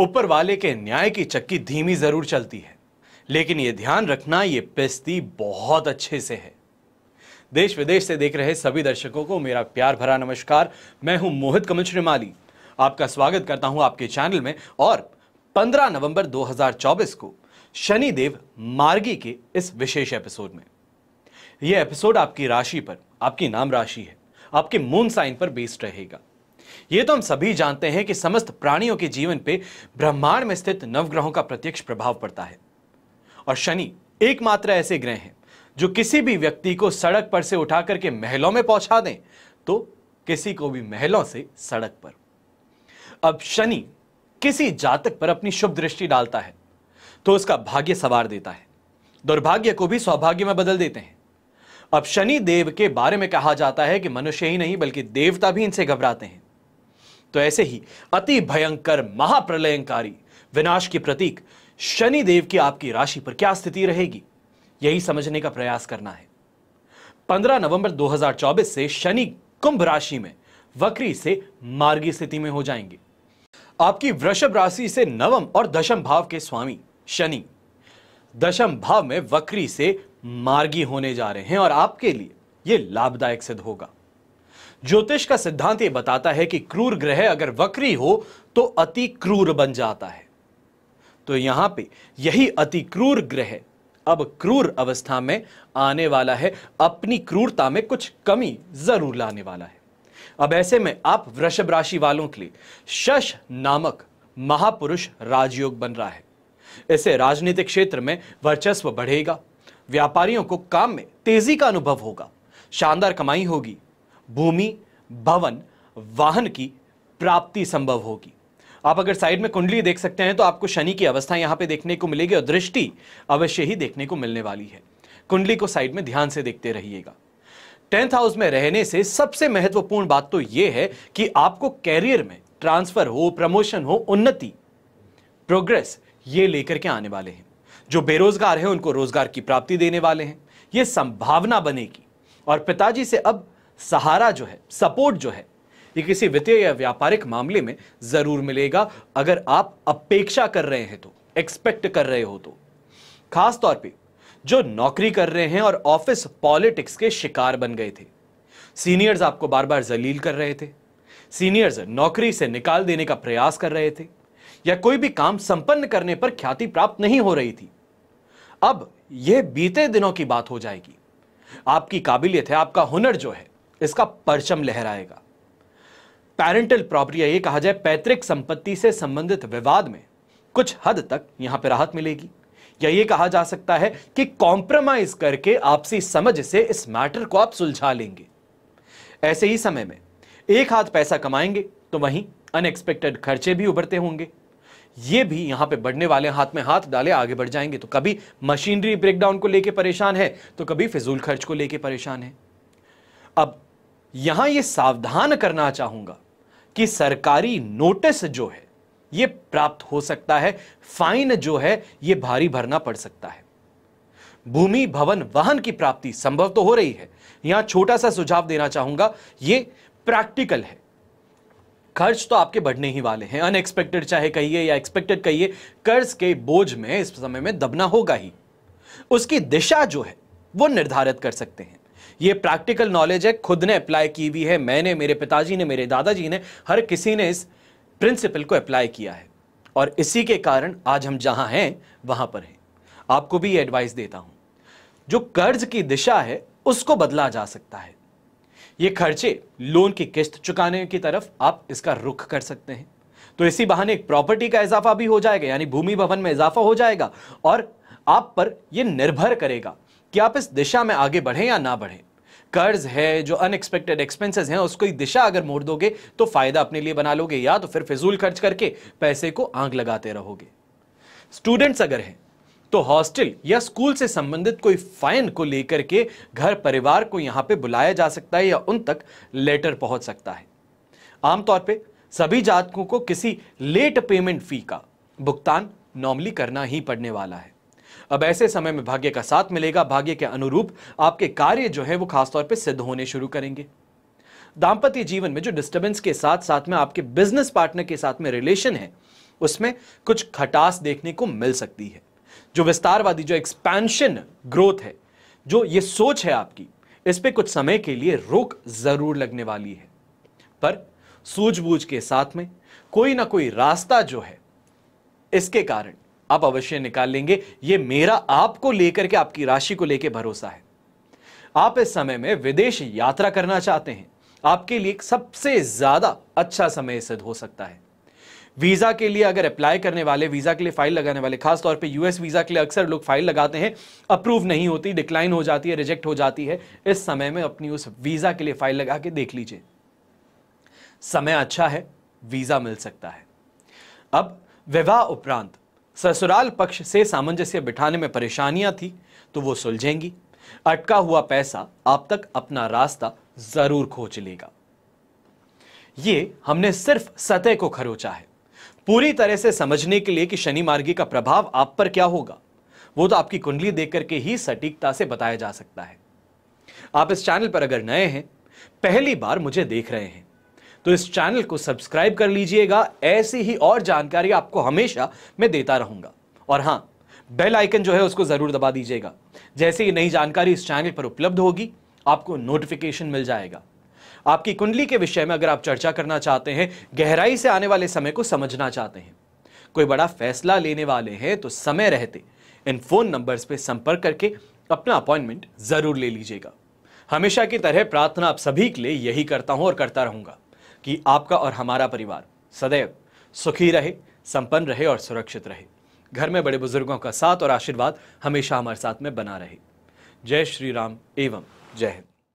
ऊपर वाले के न्याय की चक्की धीमी जरूर चलती है लेकिन यह ध्यान रखना यह पेस्ती बहुत अच्छे से है देश विदेश से देख रहे सभी दर्शकों को मेरा प्यार भरा नमस्कार मैं हूं मोहित कमल श्रीमाली आपका स्वागत करता हूं आपके चैनल में और 15 नवंबर 2024 को शनिदेव मार्गी के इस विशेष एपिसोड में यह एपिसोड आपकी राशि पर आपकी नाम राशि है आपके मून साइन पर बेस्ड रहेगा ये तो हम सभी जानते हैं कि समस्त प्राणियों के जीवन पे ब्रह्मांड में स्थित नवग्रहों का प्रत्यक्ष प्रभाव पड़ता है और शनि एकमात्र ऐसे ग्रह हैं जो किसी भी व्यक्ति को सड़क पर से उठा करके महलों में पहुंचा दें तो किसी को भी महलों से सड़क पर अब शनि किसी जातक पर अपनी शुभ दृष्टि डालता है तो उसका भाग्य सवार देता है दुर्भाग्य को भी सौभाग्य में बदल देते हैं अब शनि देव के बारे में कहा जाता है कि मनुष्य ही नहीं बल्कि देवता भी इनसे घबराते हैं तो ऐसे ही अति भयंकर महाप्रलयंकारी विनाश के प्रतीक शनि देव की आपकी राशि पर क्या स्थिति रहेगी यही समझने का प्रयास करना है 15 नवंबर 2024 से शनि कुंभ राशि में वक्री से मार्गी स्थिति में हो जाएंगे आपकी वृषभ राशि से नवम और दशम भाव के स्वामी शनि दशम भाव में वक्री से मार्गी होने जा रहे हैं और आपके लिए यह लाभदायक सिद्ध होगा ज्योतिष का सिद्धांत यह बताता है कि क्रूर ग्रह अगर वक्री हो तो अति क्रूर बन जाता है तो यहां पे यही अति क्रूर ग्रह अब क्रूर अवस्था में आने वाला है अपनी क्रूरता में कुछ कमी जरूर लाने वाला है अब ऐसे में आप वृषभ राशि वालों के लिए शश नामक महापुरुष राजयोग बन रहा है इसे राजनीतिक क्षेत्र में वर्चस्व बढ़ेगा व्यापारियों को काम में तेजी का अनुभव होगा शानदार कमाई होगी भूमि भवन वाहन की प्राप्ति संभव होगी आप अगर साइड में कुंडली देख सकते हैं तो आपको शनि की अवस्था यहां पे देखने को मिलेगी और दृष्टि अवश्य ही देखने को मिलने वाली है कुंडली को साइड में ध्यान से देखते रहिएगा टेंथ हाउस में रहने से सबसे महत्वपूर्ण बात तो यह है कि आपको कैरियर में ट्रांसफर हो प्रमोशन हो उन्नति प्रोग्रेस ये लेकर के आने वाले हैं जो बेरोजगार हैं उनको रोजगार की प्राप्ति देने वाले हैं ये संभावना बनेगी और पिताजी से अब सहारा जो है सपोर्ट जो है ये किसी वित्तीय या व्यापारिक मामले में जरूर मिलेगा अगर आप अपेक्षा कर रहे हैं तो एक्सपेक्ट कर रहे हो तो खास तौर पे जो नौकरी कर रहे हैं और ऑफिस पॉलिटिक्स के शिकार बन गए थे सीनियर्स आपको बार बार जलील कर रहे थे सीनियर्स नौकरी से निकाल देने का प्रयास कर रहे थे या कोई भी काम संपन्न करने पर ख्याति प्राप्त नहीं हो रही थी अब यह बीते दिनों की बात हो जाएगी आपकी काबिलियत है आपका हुनर जो है इसका परचम लहराएगा पैरेंटल प्रॉपर्टी ये कहा जाए पैतृक संपत्ति से संबंधित विवाद में कुछ हद तक यहां पर राहत मिलेगी या ये कहा जा सकता है कि कॉम्प्रोमाइज करके आपसी समझ से इस मैटर को आप सुलझा लेंगे ऐसे ही समय में एक हाथ पैसा कमाएंगे तो वहीं अनएक्सपेक्टेड खर्चे भी उभरते होंगे ये भी यहां पे बढ़ने वाले हाथ में हाथ डाले आगे बढ़ जाएंगे तो कभी मशीनरी ब्रेकडाउन को लेके परेशान है तो कभी फिजूल खर्च को लेके परेशान है अब यहां यह सावधान करना चाहूंगा कि सरकारी नोटिस जो है यह प्राप्त हो सकता है फाइन जो है यह भारी भरना पड़ सकता है भूमि भवन वाहन की प्राप्ति संभव तो हो रही है यहां छोटा सा सुझाव देना चाहूंगा यह प्रैक्टिकल है खर्च तो आपके बढ़ने ही वाले हैं अनएक्सपेक्टेड चाहे कहिए या एक्सपेक्टेड कहिए कर्ज के बोझ में इस समय में दबना होगा ही उसकी दिशा जो है वो निर्धारित कर सकते हैं ये प्रैक्टिकल नॉलेज है खुद ने अप्लाई की हुई है मैंने मेरे पिताजी ने मेरे दादाजी ने हर किसी ने इस प्रिंसिपल को अप्लाई किया है और इसी के कारण आज हम जहां हैं वहां पर हैं आपको भी ये एडवाइस देता हूं जो कर्ज की दिशा है उसको बदला जा सकता है ये खर्चे लोन की किस्त चुकाने की तरफ आप इसका रुख कर सकते हैं तो इसी बहाने एक प्रॉपर्टी का इजाफा भी हो जाएगा यानी भूमि भवन में इजाफा हो जाएगा और आप पर यह निर्भर करेगा कि आप इस दिशा में आगे बढ़ें या ना बढ़ें कर्ज है जो अनएक्सपेक्टेड एक्सपेंसेस हैं उसको दिशा अगर मोड़ दोगे तो फायदा अपने लिए बना लोगे या तो फिर फिजूल खर्च करके पैसे को आंख लगाते रहोगे स्टूडेंट्स अगर हैं तो हॉस्टल या स्कूल से संबंधित कोई फाइन को लेकर के घर परिवार को यहां पे बुलाया जा सकता है या उन तक लेटर पहुंच सकता है आमतौर पे सभी जातकों को किसी लेट पेमेंट फी का भुगतान नॉर्मली करना ही पड़ने वाला है अब ऐसे समय में भाग्य का साथ मिलेगा भाग्य के अनुरूप आपके कार्य जो है वो खासतौर पर सिद्ध होने शुरू करेंगे दाम्पत्य जीवन में जो डिस्टर्बेंस के साथ साथ में आपके बिजनेस पार्टनर के साथ में रिलेशन है उसमें कुछ खटास देखने को मिल सकती है जो विस्तारवादी जो एक्सपेंशन ग्रोथ है जो ये सोच है आपकी इस पर कुछ समय के लिए रोक जरूर लगने वाली है पर सूझबूझ के साथ में कोई ना कोई रास्ता जो है इसके कारण आप अवश्य निकाल लेंगे ये मेरा आपको लेकर के आपकी राशि को लेकर भरोसा है आप इस समय में विदेश यात्रा करना चाहते हैं आपके लिए सबसे ज्यादा अच्छा समय सिद्ध हो सकता है वीजा के लिए अगर अप्लाई करने वाले वीजा के लिए फाइल लगाने वाले खासतौर पे यूएस वीजा के लिए अक्सर लोग फाइल लगाते हैं अप्रूव नहीं होती डिक्लाइन हो जाती है रिजेक्ट हो जाती है इस समय में अपनी उस वीजा के लिए फाइल लगा के देख लीजिए समय अच्छा है वीजा मिल सकता है अब विवाह उपरांत ससुराल पक्ष से सामंजस्य बिठाने में परेशानियां थी तो वो सुलझेंगी अटका हुआ पैसा आप तक अपना रास्ता जरूर खोज लेगा ये हमने सिर्फ सतह को खरोचा है पूरी तरह से समझने के लिए कि शनि मार्गी का प्रभाव आप पर क्या होगा वो तो आपकी कुंडली देख करके ही सटीकता से बताया जा सकता है आप इस चैनल पर अगर नए हैं पहली बार मुझे देख रहे हैं तो इस चैनल को सब्सक्राइब कर लीजिएगा ऐसी ही और जानकारी आपको हमेशा मैं देता रहूंगा और हां बेल आइकन जो है उसको ज़रूर दबा दीजिएगा जैसे ही नई जानकारी इस चैनल पर उपलब्ध होगी आपको नोटिफिकेशन मिल जाएगा आपकी कुंडली के विषय में अगर आप चर्चा करना चाहते हैं गहराई से आने वाले समय को समझना चाहते हैं कोई बड़ा फैसला लेने वाले हैं तो समय रहते इन फोन नंबर्स पर संपर्क करके अपना अपॉइंटमेंट जरूर ले लीजिएगा हमेशा की तरह प्रार्थना आप सभी के लिए यही करता हूं और करता रहूंगा कि आपका और हमारा परिवार सदैव सुखी रहे संपन्न रहे और सुरक्षित रहे घर में बड़े बुजुर्गों का साथ और आशीर्वाद हमेशा हमारे साथ में बना रहे जय श्री राम एवं जय हिंद